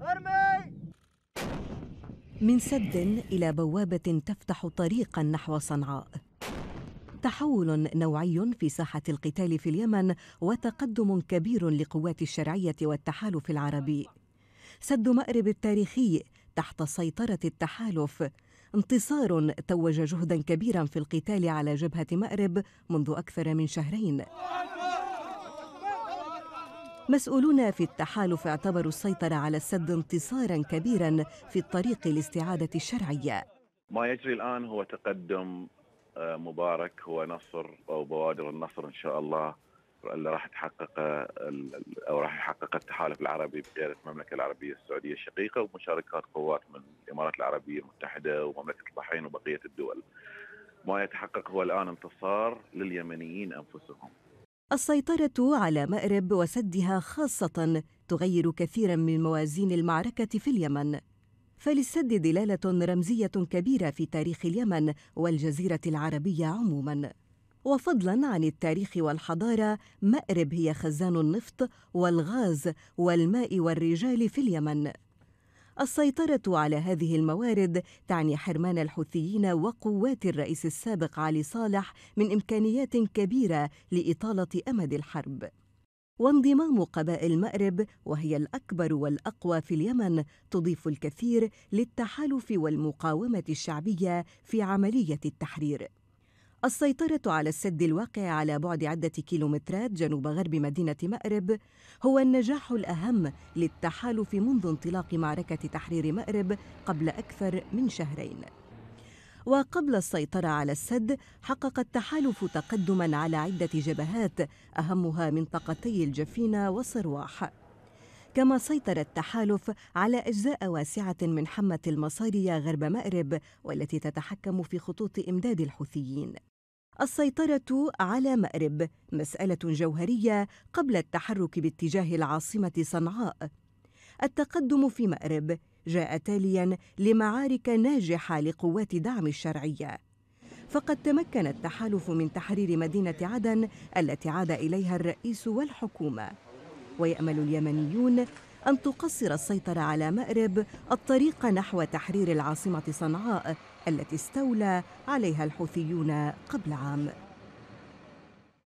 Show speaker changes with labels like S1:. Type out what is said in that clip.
S1: ارمي من سد إلى بوابة تفتح طريقا نحو صنعاء تحول نوعي في ساحة القتال في اليمن وتقدم كبير لقوات الشرعية والتحالف العربي سد مأرب التاريخي تحت سيطرة التحالف انتصار توج جهدا كبيرا في القتال على جبهة مأرب منذ أكثر من شهرين مسؤولون في التحالف اعتبروا السيطرة على السد انتصارا كبيرا في الطريق لاستعادة الشرعية
S2: ما يجري الآن هو تقدم آه، مبارك هو نصر أو بوادر النصر إن شاء الله اللي راح تحققه او راح يحقق التحالف العربي بقياده المملكه العربيه السعوديه الشقيقه ومشاركات قوات من الامارات العربيه المتحده ومملكه البحرين وبقيه الدول. ما يتحقق هو الان انتصار لليمنيين انفسهم
S1: السيطرة على مأرب وسدها خاصة تغير كثيرا من موازين المعركة في اليمن فللسد دلالة رمزية كبيرة في تاريخ اليمن والجزيرة العربية عموما وفضلا عن التاريخ والحضارة مأرب هي خزان النفط والغاز والماء والرجال في اليمن السيطرة على هذه الموارد تعني حرمان الحوثيين وقوات الرئيس السابق علي صالح من إمكانيات كبيرة لإطالة أمد الحرب. وانضمام قبائل مأرب وهي الأكبر والأقوى في اليمن تضيف الكثير للتحالف والمقاومة الشعبية في عملية التحرير. السيطرة على السد الواقع على بعد عدة كيلومترات جنوب غرب مدينة مأرب هو النجاح الأهم للتحالف منذ انطلاق معركة تحرير مأرب قبل أكثر من شهرين. وقبل السيطرة على السد حقق التحالف تقدما على عدة جبهات أهمها منطقتي الجفينة وصرواح. كما سيطر التحالف على أجزاء واسعة من حمة المصارية غرب مأرب والتي تتحكم في خطوط إمداد الحوثيين السيطرة على مأرب مسألة جوهرية قبل التحرك باتجاه العاصمة صنعاء التقدم في مأرب جاء تاليا لمعارك ناجحة لقوات دعم الشرعية فقد تمكن التحالف من تحرير مدينة عدن التي عاد إليها الرئيس والحكومة ويأمل اليمنيون أن تقصر السيطرة على مأرب الطريق نحو تحرير العاصمة صنعاء التي استولى عليها الحوثيون قبل عام